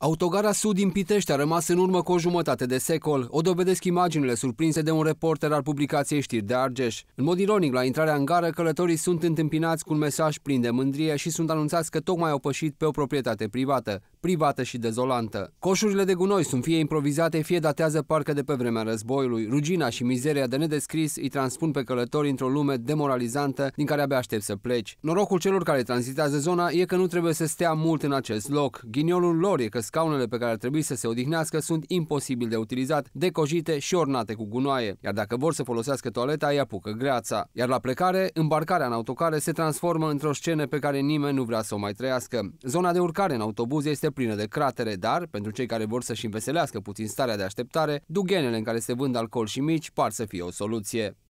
Autogara Sud din Pitești a rămas în urmă cu o jumătate de secol. O dovedesc imaginile surprinse de un reporter al publicației știri de Argeș. În mod ironic, la intrarea în gară, călătorii sunt întâmpinați cu un mesaj plin de mândrie și sunt anunțați că tocmai au pășit pe o proprietate privată, privată și dezolantă. Coșurile de gunoi sunt fie improvizate, fie datează parcă de pe vremea războiului. Rugina și mizeria de nedescris îi transpun pe călători într-o lume demoralizantă din care abia aștept să pleci. Norocul celor care tranzitează zona e că nu trebuie să stea mult în acest loc. Ghiniolul lor e că Scaunele pe care ar trebui să se odihnească sunt imposibil de utilizat, decojite și ornate cu gunoaie, iar dacă vor să folosească toaleta, îi apucă greața. Iar la plecare, îmbarcarea în autocare se transformă într-o scenă pe care nimeni nu vrea să o mai trăiască. Zona de urcare în autobuz este plină de cratere, dar, pentru cei care vor să-și înveselească puțin starea de așteptare, dughenele în care se vând alcool și mici par să fie o soluție.